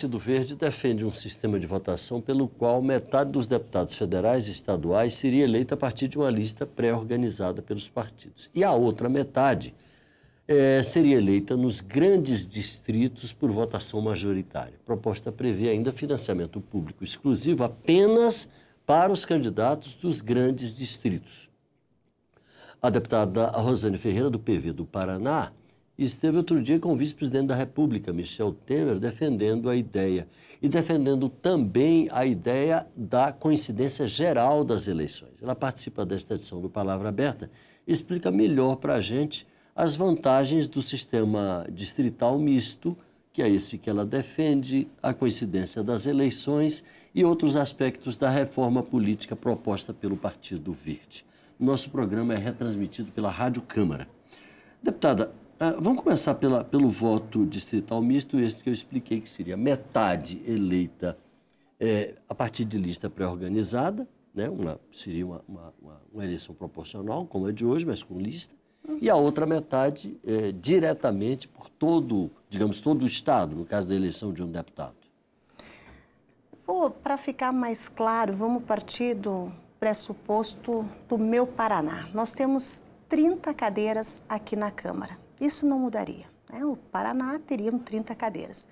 Partido Verde defende um sistema de votação pelo qual metade dos deputados federais e estaduais seria eleita a partir de uma lista pré-organizada pelos partidos. E a outra metade é, seria eleita nos grandes distritos por votação majoritária. A proposta prevê ainda financiamento público exclusivo apenas para os candidatos dos grandes distritos. A deputada Rosane Ferreira, do PV do Paraná, esteve outro dia com o vice-presidente da República, Michel Temer, defendendo a ideia e defendendo também a ideia da coincidência geral das eleições. Ela participa desta edição do Palavra Aberta e explica melhor para a gente as vantagens do sistema distrital misto, que é esse que ela defende, a coincidência das eleições e outros aspectos da reforma política proposta pelo Partido Verde. Nosso programa é retransmitido pela Rádio Câmara. Deputada, ah, vamos começar pela, pelo voto distrital misto, esse que eu expliquei que seria metade eleita é, a partir de lista pré-organizada, né? Uma, seria uma, uma, uma, eleição proporcional, como é de hoje, mas com lista, e a outra metade é, diretamente por todo, digamos, todo o Estado, no caso da eleição de um deputado. Para ficar mais claro, vamos partir do pressuposto do meu Paraná. Nós temos 30 cadeiras aqui na Câmara. Isso não mudaria. Né? O Paraná teria 30 cadeiras.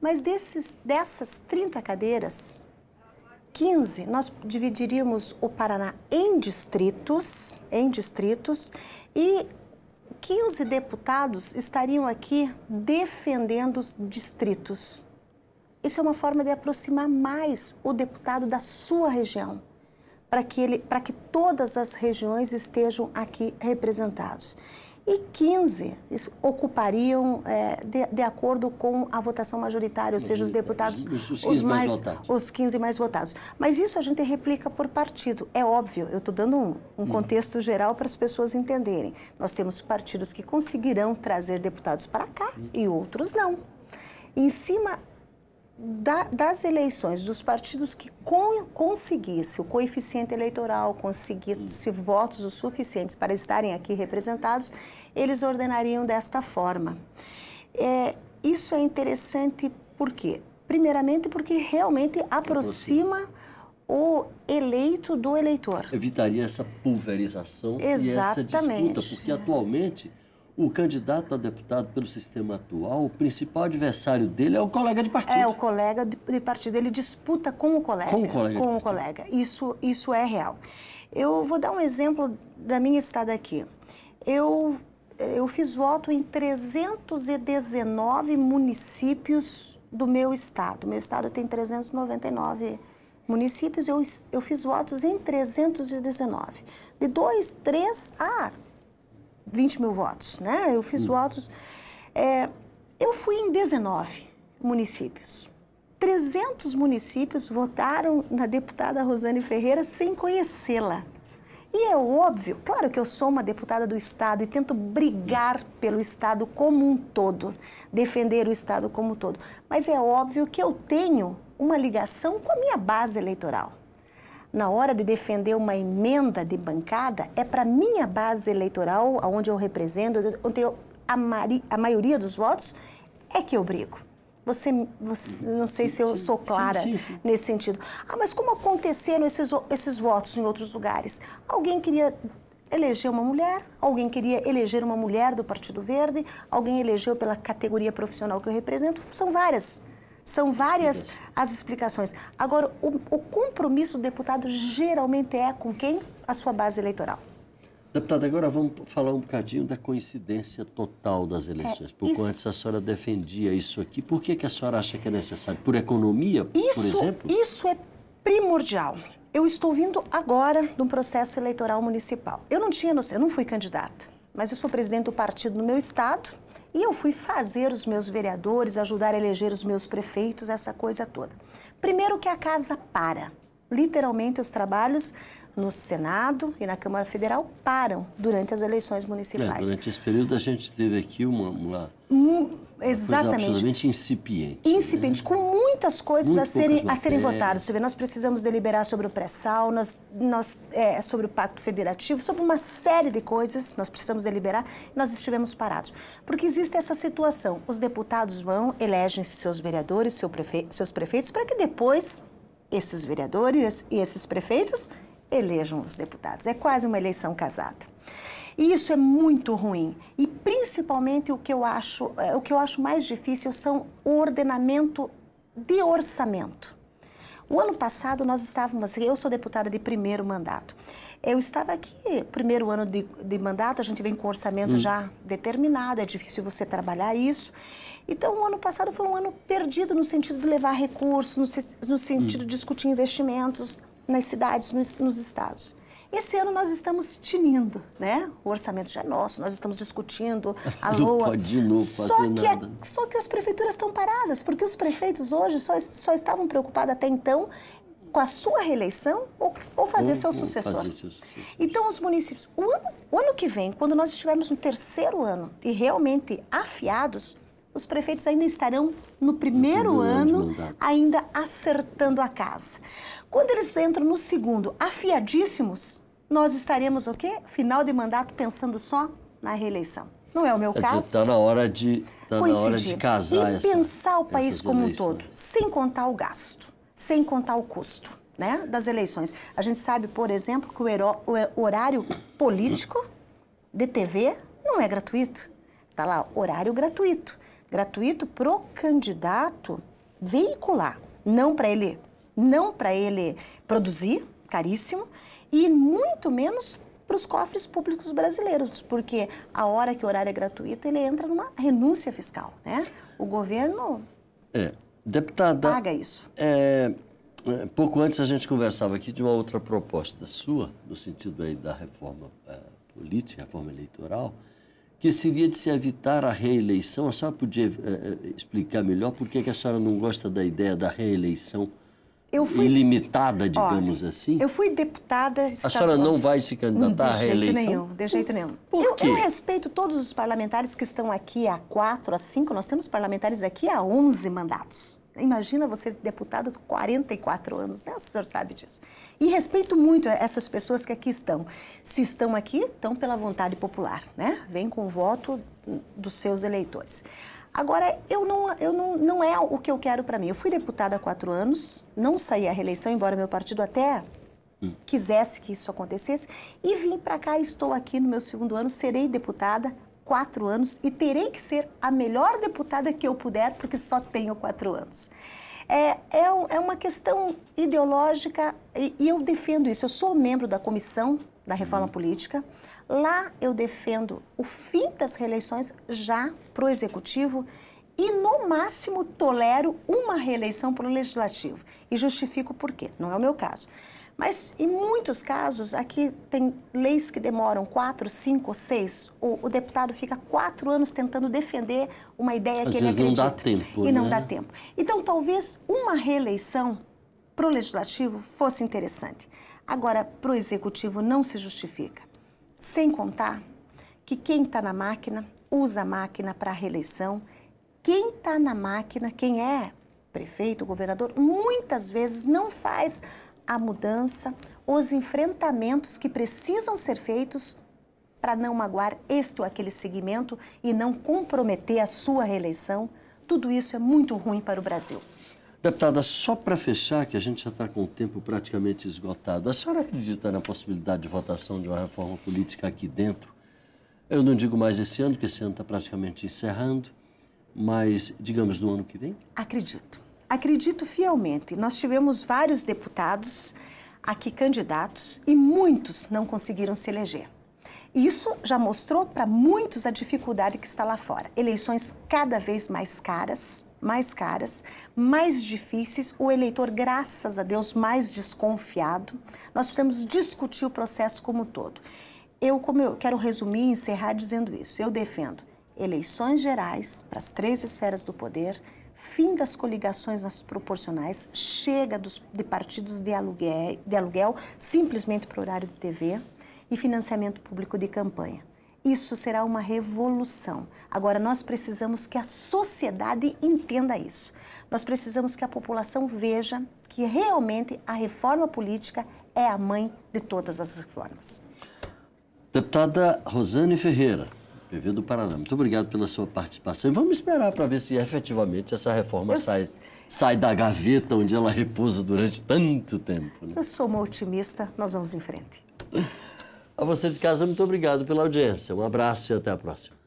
Mas desses, dessas 30 cadeiras, 15 nós dividiríamos o Paraná em distritos, em distritos, e 15 deputados estariam aqui defendendo os distritos. Isso é uma forma de aproximar mais o deputado da sua região, para que, que todas as regiões estejam aqui representadas e 15 ocupariam é, de, de, acordo com a votação majoritária, ou seja, os deputados os, os, os mais, mais os 15 mais votados. Mas isso a gente replica por partido. É óbvio, eu estou dando um, um hum. contexto geral para as pessoas entenderem. Nós temos partidos que conseguirão trazer deputados para cá hum. e outros não. Em cima da, das eleições, dos partidos que con, o coeficiente eleitoral, conseguissem votos o suficientes para estarem aqui representados, eles ordenariam desta forma. É, isso é interessante por quê? Primeiramente, porque realmente é aproxima o eleito do eleitor. Evitaria essa pulverização Exatamente. e essa disputa, porque atualmente o candidato a deputado pelo sistema atual, o principal adversário dele é o colega de partido. É, o colega de partido. Ele disputa com o colega. Com o colega. Com o colega. Isso, isso é real. Eu vou dar um exemplo da minha estada aqui. Eu, eu fiz voto em 319 municípios do meu estado. Meu estado tem 399 municípios, eu, eu fiz votos em 319. De dois, três, ah, 20 mil votos, né? Eu fiz hum. votos. É, eu fui em 19 municípios. 300 municípios votaram na deputada Rosane Ferreira sem conhecê-la. E é óbvio, claro que eu sou uma deputada do Estado e tento brigar pelo Estado como um todo, defender o Estado como um todo. Mas é óbvio que eu tenho uma ligação com a minha base eleitoral na hora de defender uma emenda de bancada, é para minha base eleitoral, onde eu represento, onde eu, a, mari, a maioria dos votos, é que eu brigo. Você, você, não sei se eu sou clara sim, sim, sim. nesse sentido. Ah, mas como aconteceram esses, esses votos em outros lugares? Alguém queria eleger uma mulher, alguém queria eleger uma mulher do Partido Verde, alguém elegeu pela categoria profissional que eu represento. São várias são várias as explicações. Agora, o, o compromisso do deputado geralmente é com quem? A sua base eleitoral. Deputada, agora vamos falar um bocadinho da coincidência total das eleições. É, isso... antes a senhora defendia isso aqui. Por que, que a senhora acha que é necessário? Por economia, isso, por exemplo? Isso é primordial. Eu estou vindo agora de um processo eleitoral municipal. Eu não tinha noção, eu não fui candidata, mas eu sou presidente do partido no meu estado e eu fui fazer os meus vereadores, ajudar a eleger os meus prefeitos, essa coisa toda. Primeiro que a casa para. Literalmente, os trabalhos no Senado e na Câmara Federal param durante as eleições é, municipais. É, durante esse período, a gente teve aqui uma, uma, um, é, exatamente. Coisa absolutamente incipiente. Incipiente, né? com muitas coisas Muito a serem, a serem votadas. Você vê, nós precisamos deliberar sobre o pré-sal, nós, nós, é, sobre o Pacto Federativo, sobre uma série de coisas nós precisamos deliberar nós estivemos parados. Porque existe essa situação. Os deputados vão, elegem seus vereadores, seu prefe... seus prefeitos, para que depois esses vereadores e esses prefeitos elejam os deputados. É quase uma eleição casada. E isso é muito ruim. E principalmente o que eu acho, é, o que eu acho mais difícil são o ordenamento de orçamento. O ano passado nós estávamos, eu sou deputada de primeiro mandato. Eu estava aqui, primeiro ano de, de mandato, a gente vem com orçamento hum. já determinado, é difícil você trabalhar isso. Então, o ano passado foi um ano perdido no sentido de levar recursos, no, no sentido hum. de discutir investimentos nas cidades, nos, nos estados. Esse ano nós estamos tinindo, né? O orçamento já é nosso, nós estamos discutindo a lua. de novo só que nada. só que as prefeituras estão paradas, porque os prefeitos hoje só, só estavam preocupados até então com a sua reeleição ou, ou fazer, ou, seu, ou sucessor. fazer seu sucessor. Então, os municípios. O ano, o ano que vem, quando nós estivermos no terceiro ano e realmente afiados, os prefeitos ainda estarão no primeiro, no primeiro ano ainda acertando a casa. Quando eles entram no segundo, afiadíssimos, nós estaremos o quê? Final de mandato pensando só na reeleição. Não é o meu caso. Está na hora de tá na hora de casar e essa, pensar o país como um todo, sem contar o gasto, sem contar o custo, né, das eleições. A gente sabe, por exemplo, que o horário político de TV não é gratuito. Está lá, horário gratuito gratuito pro candidato veicular, não para ele, não para ele produzir, caríssimo, e muito menos para os cofres públicos brasileiros, porque a hora que o horário é gratuito, ele entra numa renúncia fiscal, né? O governo é, deputada, paga isso. É, é pouco antes a gente conversava aqui de uma outra proposta sua, no sentido aí da reforma é, política, reforma eleitoral, que seria de se evitar a reeleição. A senhora podia é, explicar melhor por que a senhora não gosta da ideia da reeleição fui, ilimitada, digamos assim? Eu fui deputada estadual. A senhora não vai se candidatar à reeleição? De jeito nenhum, de jeito nenhum. Por eu, quê? eu respeito todos os parlamentares que estão aqui há quatro, há cinco, nós temos parlamentares aqui há onze mandatos. Imagina você deputado 44 anos, né? O senhor sabe disso. E respeito muito essas pessoas que aqui estão. Se estão aqui, estão pela vontade popular, né? Vem com o voto dos seus eleitores. Agora, eu não, eu não, não é o que eu quero para mim. Eu fui deputada há quatro anos, não saí à reeleição, embora meu partido até hum. quisesse que isso acontecesse, e vim para cá, estou aqui no meu segundo ano, serei deputada quatro anos e terei que ser a melhor deputada que eu puder, porque só tenho quatro anos. É, é, é uma questão ideológica e, e, eu defendo isso. Eu sou membro da comissão da reforma uhum. política. Lá eu defendo o fim das reeleições já para o executivo e, no máximo, tolero uma reeleição para o legislativo. E justifico por quê. Não é o meu caso. Mas em muitos casos, aqui tem leis que demoram quatro, cinco, seis. O, o deputado fica quatro anos tentando defender uma ideia Às que ele acredita. não dá tempo. E não né? dá tempo. Então, talvez uma reeleição para o legislativo fosse interessante. Agora, para o executivo não se justifica. Sem contar que quem está na máquina usa a máquina para a reeleição. Quem está na máquina, quem é prefeito, governador, muitas vezes não faz a mudança, os enfrentamentos que precisam ser feitos para não magoar este ou aquele segmento e não comprometer a sua reeleição. Tudo isso é muito ruim para o Brasil. Deputada, só para fechar, que a gente já está com o tempo praticamente esgotado, a senhora acredita na possibilidade de votação de uma reforma política aqui dentro? Eu não digo mais esse ano, porque esse ano está praticamente encerrando, mas digamos no ano que vem? Acredito acredito fielmente, nós tivemos vários deputados aqui candidatos e muitos não conseguiram se eleger. Isso já mostrou para muitos a dificuldade que está lá fora. Eleições cada vez mais caras, mais caras, mais difíceis, o eleitor, graças a Deus, mais desconfiado. Nós precisamos discutir o processo como um todo. Eu, como eu quero resumir e encerrar dizendo isso, eu defendo eleições gerais para as três esferas do poder, fim das coligações nas proporcionais, chega dos, de partidos de aluguel, de aluguel simplesmente para horário de TV e financiamento público de campanha. Isso será uma revolução. Agora, nós precisamos que a sociedade entenda isso. Nós precisamos que a população veja que realmente a reforma política é a mãe de todas as reformas. Deputada Rosane Ferreira. PV do Paraná. Muito obrigado pela sua participação. E vamos esperar para ver se efetivamente essa reforma eu... sai, sai da gaveta onde ela repousa durante tanto tempo. Né? Eu sou uma otimista, nós vamos em frente. A você de casa, muito obrigado pela audiência. Um abraço e até a próxima.